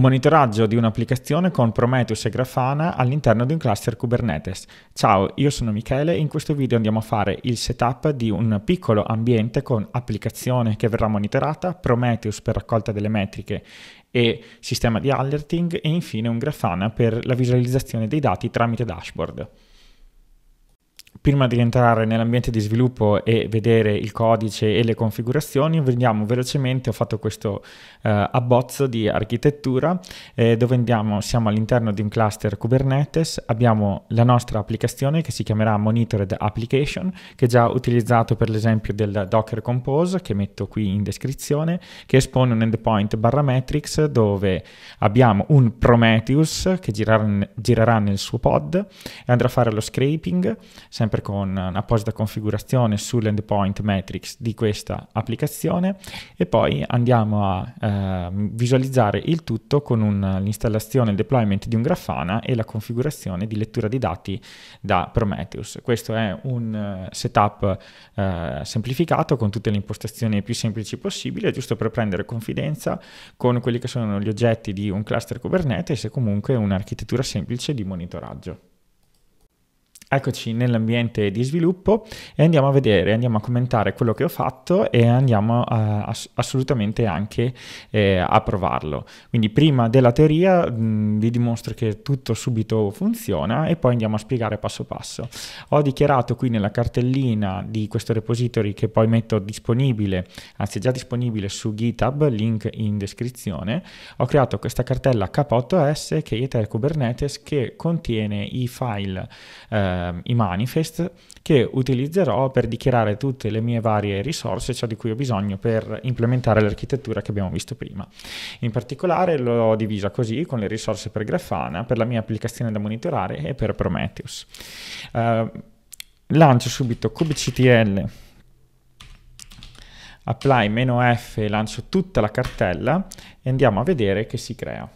Monitoraggio di un'applicazione con Prometheus e Grafana all'interno di un cluster Kubernetes. Ciao, io sono Michele e in questo video andiamo a fare il setup di un piccolo ambiente con applicazione che verrà monitorata, Prometheus per raccolta delle metriche e sistema di alerting e infine un Grafana per la visualizzazione dei dati tramite dashboard prima di entrare nell'ambiente di sviluppo e vedere il codice e le configurazioni, vediamo velocemente, ho fatto questo eh, abbozzo di architettura eh, dove andiamo, siamo all'interno di un cluster Kubernetes, abbiamo la nostra applicazione che si chiamerà Monitored Application, che è già utilizzato per l'esempio del Docker Compose, che metto qui in descrizione, che espone un endpoint barra metrics dove abbiamo un Prometheus che girerà, girerà nel suo pod e andrà a fare lo scraping, sempre sempre con un'apposita configurazione sull'endpoint metrics di questa applicazione e poi andiamo a eh, visualizzare il tutto con un, l'installazione e il deployment di un Grafana e la configurazione di lettura di dati da Prometheus. Questo è un eh, setup eh, semplificato con tutte le impostazioni più semplici possibile, giusto per prendere confidenza con quelli che sono gli oggetti di un cluster Kubernetes e comunque un'architettura semplice di monitoraggio. Eccoci nell'ambiente di sviluppo e andiamo a vedere, andiamo a commentare quello che ho fatto e andiamo a, a, assolutamente anche eh, a provarlo. Quindi prima della teoria mh, vi dimostro che tutto subito funziona e poi andiamo a spiegare passo passo. Ho dichiarato qui nella cartellina di questo repository che poi metto disponibile, anzi già disponibile su GitHub, link in descrizione, ho creato questa cartella K8S che è Kubernetes che contiene i file eh, eh, i manifest che utilizzerò per dichiarare tutte le mie varie risorse, ciò di cui ho bisogno per implementare l'architettura che abbiamo visto prima. In particolare l'ho divisa così con le risorse per Grafana, per la mia applicazione da monitorare e per Prometheus. Eh, lancio subito kubectl apply-f lancio tutta la cartella e andiamo a vedere che si crea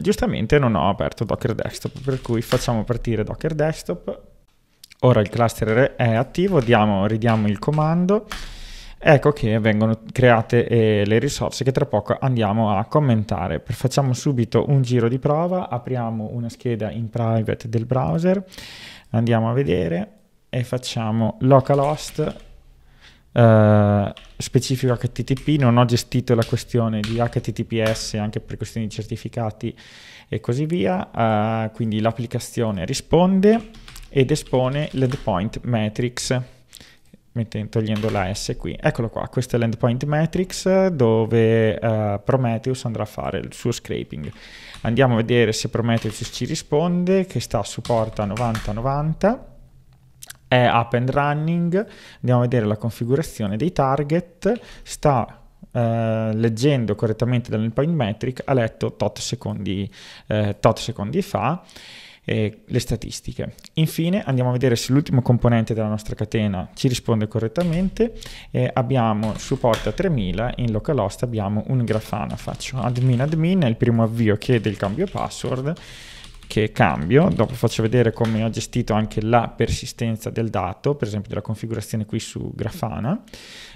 giustamente non ho aperto Docker Desktop, per cui facciamo partire Docker Desktop. Ora il cluster è attivo, diamo, ridiamo il comando. Ecco che vengono create eh, le risorse che tra poco andiamo a commentare. Facciamo subito un giro di prova, apriamo una scheda in private del browser, andiamo a vedere e facciamo localhost eh, specifico HTTP, non ho gestito la questione di HTTPS anche per questioni di certificati e così via, eh, quindi l'applicazione risponde ed espone l'endpoint matrix togliendo la S qui. Eccolo qua, questo è l'endpoint matrix dove uh, Prometheus andrà a fare il suo scraping. Andiamo a vedere se Prometheus ci risponde, che sta a supporta 9090 è up and running, andiamo a vedere la configurazione dei target, sta eh, leggendo correttamente dall'endpoint metric, ha letto tot secondi, eh, tot secondi fa eh, le statistiche. Infine andiamo a vedere se l'ultimo componente della nostra catena ci risponde correttamente. Eh, abbiamo supporto a 3000, in localhost abbiamo un grafana, faccio admin admin, è il primo avvio chiede il cambio password che cambio, dopo faccio vedere come ho gestito anche la persistenza del dato, per esempio della configurazione qui su Grafana,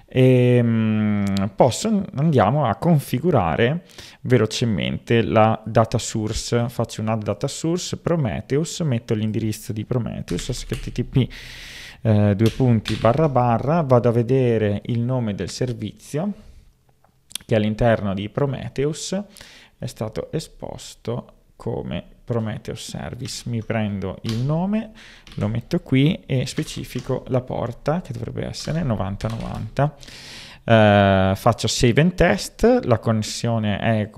e ehm, posso, andiamo a configurare velocemente la data source, faccio una data source Prometheus, metto l'indirizzo di Prometheus, http eh, due punti barra barra, vado a vedere il nome del servizio che all'interno di Prometheus è stato esposto come Prometheus Service. Mi prendo il nome, lo metto qui e specifico la porta che dovrebbe essere 9090. Uh, eh, faccio save and test, la connessione è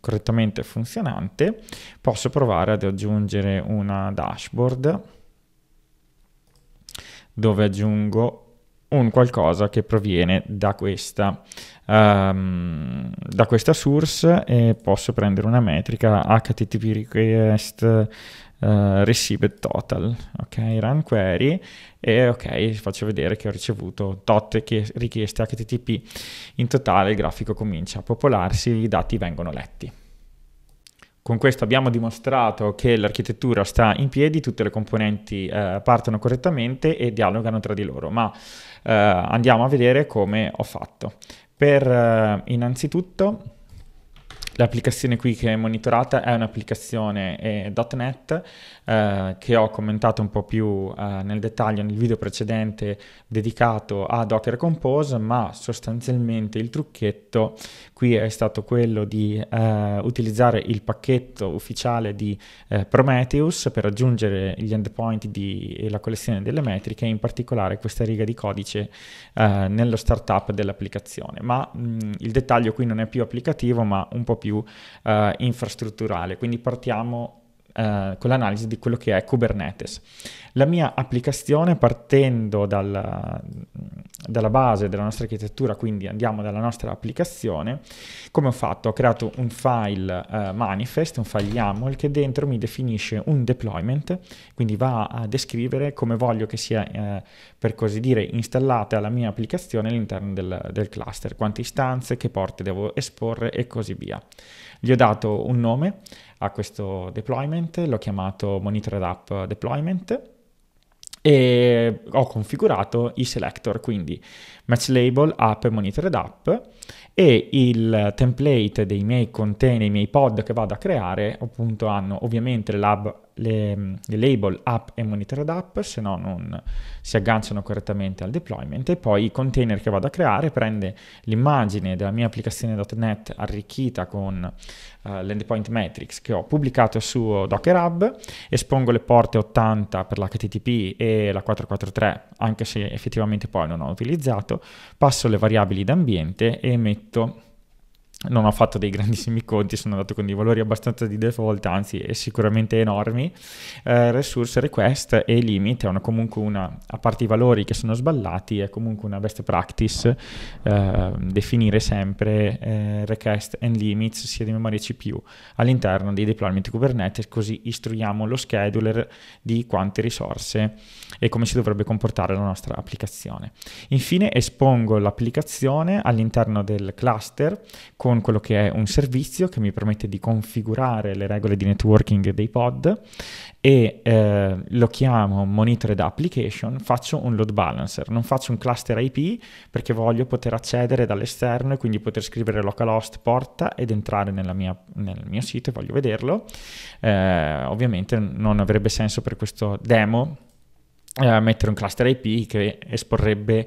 correttamente funzionante, posso provare ad aggiungere una dashboard dove aggiungo un qualcosa che proviene da questa, um, da questa source e posso prendere una metrica http request uh, eh, received total, ok, run query e ok, faccio vedere che ho ricevuto tot richieste http, in totale il grafico comincia a popolarsi, i dati vengono letti. Con questo abbiamo dimostrato che l'architettura sta in piedi, tutte le componenti eh, partono correttamente e dialogano tra di loro, ma eh, andiamo a vedere come ho fatto. Per eh, innanzitutto L'applicazione qui che è monitorata è un'applicazione eh, .NET eh, che ho commentato un po' più eh, nel dettaglio nel video precedente dedicato a Docker Compose, ma sostanzialmente il trucchetto qui è stato quello di eh, utilizzare il pacchetto ufficiale di eh, Prometheus per aggiungere gli endpoint di, e la collezione delle metriche, in particolare questa riga di codice eh, nello startup dell'applicazione. Ma mh, mm, il dettaglio qui non è più applicativo, ma un po' più più eh, infrastrutturale. Quindi partiamo eh, con l'analisi di quello che è Kubernetes. La mia applicazione partendo dalla, dalla base della nostra architettura, quindi andiamo dalla nostra applicazione, come ho fatto? Ho creato un file eh, manifest, un file YAML che dentro mi definisce un deployment, quindi va a descrivere come voglio che sia, eh, per così dire, installata la mia applicazione all'interno del, del cluster, quante istanze, che porte devo esporre e così via. Gli ho dato un nome, a questo deployment, l'ho chiamato Monitor App Deployment e ho configurato i selector, quindi match label, app, monitored app e il template dei miei container, i miei pod che vado a creare appunto hanno ovviamente le le, le label app e monitor ad app, se no non si agganciano correttamente al deployment e poi i container che vado a creare prende l'immagine della mia applicazione.NET arricchita con uh, l'endpoint metrics che ho pubblicato su Docker Hub, espongo le porte 80 per l'HTTP e la 443 anche se effettivamente poi non ho utilizzato, passo le variabili d'ambiente e metto non ho fatto dei grandissimi conti, sono andato con dei valori abbastanza di default, anzi sicuramente enormi, eh, resource request e limit è una, comunque una, a parte i valori che sono sballati, è comunque una best practice eh, definire sempre eh, request and limits sia di memoria CPU all'interno dei deployment Kubernetes, così istruiamo lo scheduler di quante risorse e come si dovrebbe comportare la nostra applicazione. Infine espongo l'applicazione all'interno del cluster con con quello che è un servizio che mi permette di configurare le regole di networking dei pod e eh, lo chiamo monitore da application, faccio un load balancer, non faccio un cluster IP perché voglio poter accedere dall'esterno e quindi poter scrivere localhost porta ed entrare mia, nel mio sito e voglio vederlo. Eh, ovviamente non avrebbe senso per questo demo eh, mettere un cluster IP che esporrebbe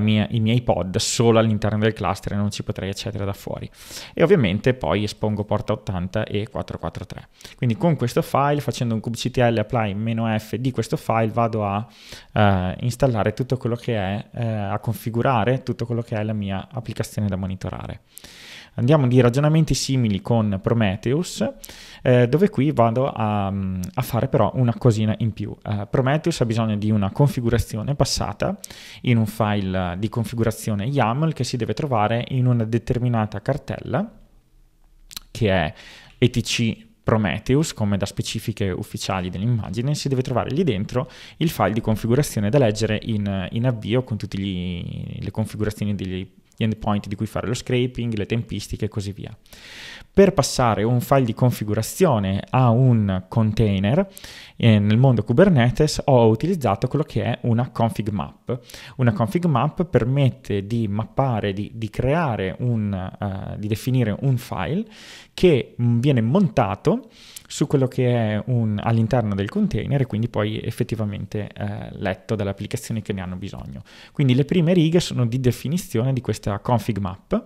mia, i miei pod solo all'interno del cluster e non ci potrei accedere da fuori. E ovviamente poi espongo porta 80 e 443. Quindi con questo file, facendo un kubectl apply-f di questo file, vado a eh, installare tutto quello che è, eh, a configurare tutto quello che è la mia applicazione da monitorare andiamo di ragionamenti simili con Prometheus, eh, dove qui vado a, mm, a, fare però una cosina in più. Eh, Prometheus ha bisogno di una configurazione passata in un file di configurazione YAML che si deve trovare in una determinata cartella che è etc Prometheus, come da specifiche ufficiali dell'immagine, si deve trovare lì dentro il file di configurazione da leggere in, in avvio con tutte le configurazioni degli, gli endpoint di cui fare lo scraping, le tempistiche e così via. Per passare un file di configurazione a un container, eh, nel mondo Kubernetes ho utilizzato quello che è una config map. Una config map permette di mappare, di, di creare un, uh, di definire un file che mm, viene montato su quello che è un, all'interno del container e quindi poi effettivamente eh, letto dalle applicazioni che ne hanno bisogno. Quindi le prime righe sono di definizione di questa config map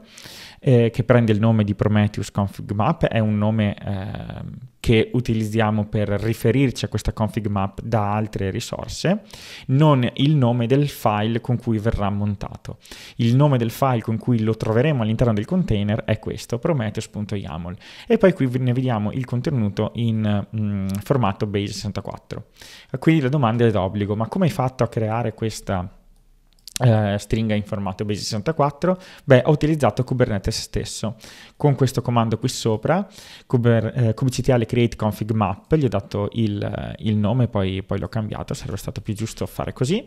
eh, che prende il nome di Prometheus config map, è un nome eh, che utilizziamo per riferirci a questa config map da altre risorse, non il nome del file con cui verrà montato. Il nome del file con cui lo troveremo all'interno del container è questo, prometheus.yaml. E poi qui ne vediamo il contenuto in mm, formato base64. Quindi la domanda è d'obbligo, ma come hai fatto a creare questa eh, stringa in formato base64, beh, ho utilizzato Kubernetes stesso. Con questo comando qui sopra, kuber, eh, kubectl create config map, gli ho dato il, eh, il nome, poi, poi l'ho cambiato, sarebbe stato più giusto fare così.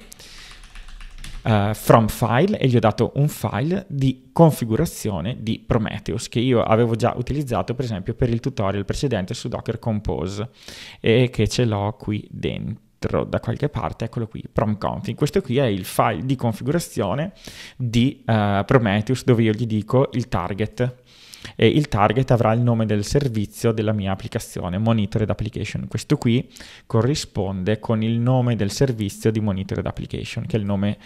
Uh, from file e gli ho dato un file di configurazione di Prometheus che io avevo già utilizzato per esempio per il tutorial precedente su Docker Compose e che ce l'ho qui dentro filtro da qualche parte, eccolo qui, promconfig. Questo qui è il file di configurazione di uh, Prometheus dove io gli dico il target e il target avrà il nome del servizio della mia applicazione, monitored application. Questo qui corrisponde con il nome del servizio di monitored application, che è il nome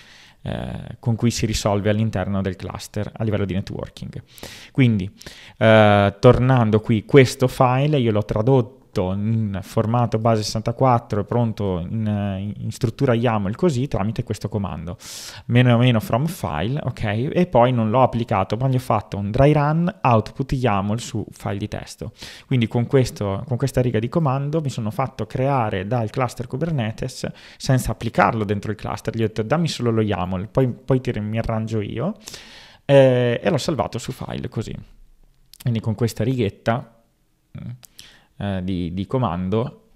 eh, con cui si risolve all'interno del cluster a livello di networking. Quindi, eh, tornando qui, questo file io l'ho tradotto tutto in formato base 64 pronto in, in struttura YAML così tramite questo comando meno o meno from file ok e poi non l'ho applicato ma gli ho fatto un dry run output YAML su file di testo quindi con, questo, con questa riga di comando mi sono fatto creare dal cluster Kubernetes senza applicarlo dentro il cluster gli ho detto dammi solo lo YAML poi, poi ti, mi arrangio io eh, e l'ho salvato su file così quindi con questa righetta mm, eh, di, di, comando,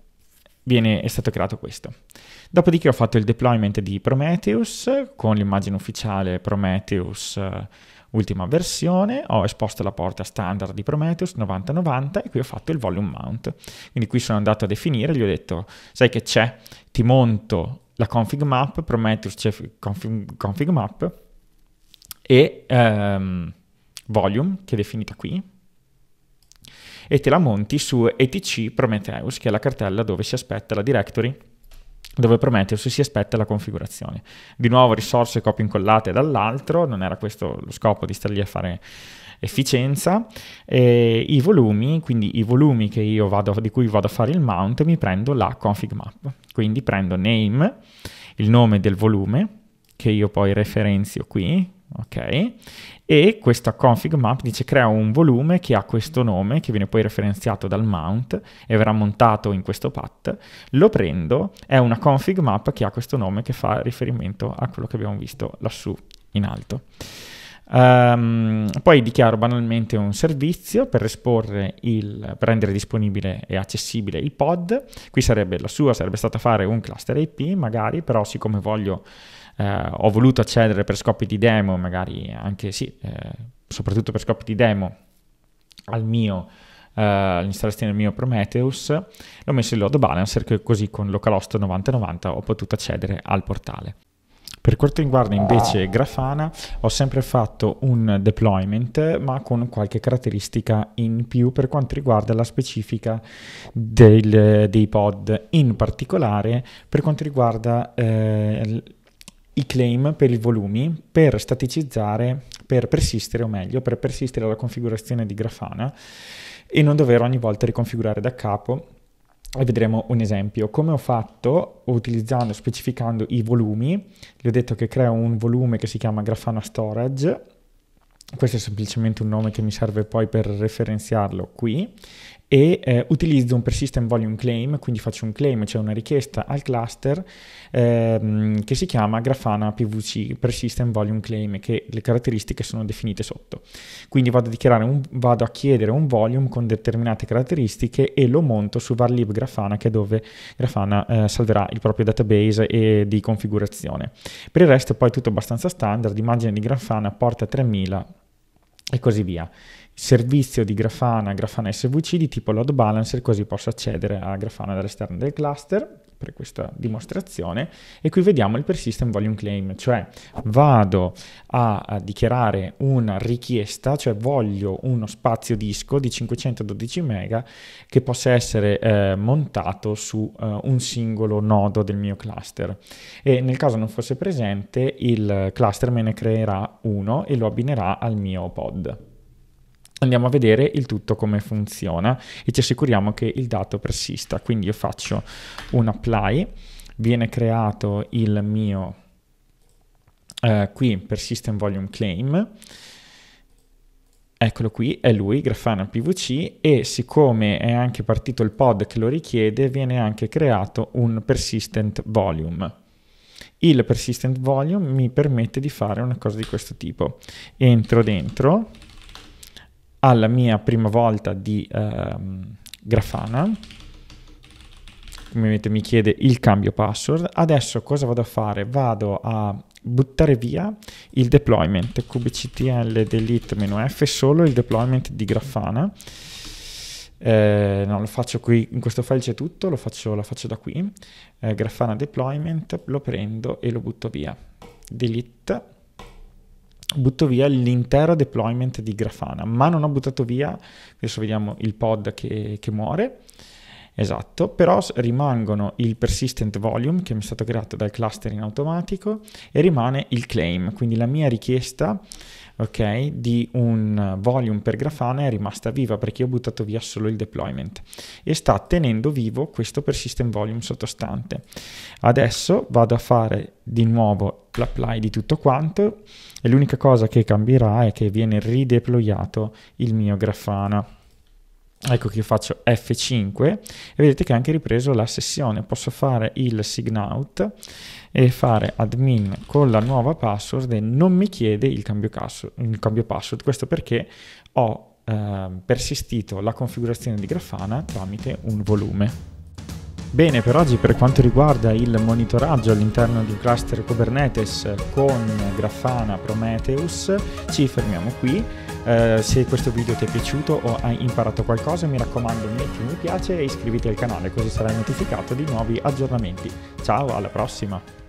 viene, è stato creato questo. Dopodiché ho fatto il deployment di Prometheus con l'immagine ufficiale Prometheus eh, ultima versione, ho esposto la porta standard di Prometheus 9090 e qui ho fatto il volume mount. Quindi qui sono andato a definire, gli ho detto, sai che c'è, ti monto la config map, Prometheus c'è config, config, map e ehm, volume che è definita qui, e te la monti su ETC Prometheus, che è la cartella dove si aspetta la directory dove Prometheus si aspetta la configurazione. Di nuovo risorse copie incollate dall'altro, non era questo lo scopo di stare lì a fare efficienza, e i volumi, quindi i volumi vado, di cui vado a fare il mount, mi prendo la config map. Quindi prendo name, il nome del volume, che io poi referenzio qui, ok? E questa config map dice crea un volume che ha questo nome, che viene poi referenziato dal mount e verrà montato in questo path, lo prendo, è una config map che ha questo nome che fa riferimento a quello che abbiamo visto lassù in alto. Um, poi dichiaro banalmente un servizio per esporre il, per rendere disponibile e accessibile il pod. Qui sarebbe la sua, sarebbe stata fare un cluster IP magari, però siccome voglio eh, ho voluto accedere per scopi di demo, magari anche sì, eh, soprattutto per scopi di demo, al mio eh, l'installazione del mio Prometheus, l'ho messo in load balancer che così con localhost 9090 ho potuto accedere al portale. Per quanto riguarda invece Grafana, ho sempre fatto un deployment, ma con qualche caratteristica in più per quanto riguarda la specifica del, dei pod, in particolare per quanto riguarda eh, i claim per i volumi per staticizzare, per persistere o meglio, per persistere la configurazione di Grafana e non dover ogni volta riconfigurare da capo e vedremo un esempio. Come ho fatto utilizzando, specificando i volumi, gli ho detto che creo un volume che si chiama Grafana Storage questo è semplicemente un nome che mi serve poi per referenziarlo qui e eh, utilizzo un persistent volume claim, quindi faccio un claim, cioè una richiesta al cluster ehm, che si chiama Grafana PVC, persistent volume claim, che le caratteristiche sono definite sotto. Quindi vado a, un, vado a chiedere un volume con determinate caratteristiche e lo monto su varlib Grafana, che è dove Grafana eh, salverà il proprio database e di configurazione. Per il resto è poi tutto abbastanza standard, immagine di Grafana, porta 3000 e così via servizio di Grafana, Grafana SVC di tipo load balancer, così posso accedere a Grafana dall'esterno del cluster per questa dimostrazione e qui vediamo il persistent volume claim, cioè vado a, a dichiarare una richiesta, cioè voglio uno spazio disco di 512 mega che possa essere eh, montato su eh, un singolo nodo del mio cluster e nel caso non fosse presente il cluster me ne creerà uno e lo abbinerà al mio pod andiamo a vedere il tutto come funziona e ci assicuriamo che il dato persista. Quindi io faccio un apply, viene creato il mio eh, qui persistent volume claim, eccolo qui, è lui, Grafana PVC, e siccome è anche partito il pod che lo richiede, viene anche creato un persistent volume. Il persistent volume mi permette di fare una cosa di questo tipo. Entro dentro, alla mia prima volta di ehm, Grafana. Ovviamente mi chiede il cambio password. Adesso cosa vado a fare? Vado a buttare via il deployment kubectl delete-f solo il deployment di Grafana. Eh, no, lo faccio qui, in questo file c'è tutto, lo faccio, lo faccio da qui. Eh, Grafana deployment, lo prendo e lo butto via. Delete butto via l'intero deployment di Grafana, ma non ho buttato via, adesso vediamo il pod che, che muore, esatto, però rimangono il persistent volume che mi è stato creato dal cluster in automatico e rimane il claim, quindi la mia richiesta ok, di un volume per grafana è rimasta viva perché ho buttato via solo il deployment e sta tenendo vivo questo persistent volume sottostante. Adesso vado a fare di nuovo l'apply di tutto quanto e l'unica cosa che cambierà è che viene rideployato il mio grafana. Ecco che io faccio F5 e vedete che ha anche ripreso la sessione. Posso fare il sign out e fare admin con la nuova password e non mi chiede il cambio, il cambio password. Questo perché ho eh, persistito la configurazione di Grafana tramite un volume. Bene, per oggi per quanto riguarda il monitoraggio all'interno di un cluster Kubernetes con Grafana Prometheus ci fermiamo qui. Eh, se questo video ti è piaciuto o hai imparato qualcosa mi raccomando metti un mi piace e iscriviti al canale così sarai notificato di nuovi aggiornamenti. Ciao, alla prossima!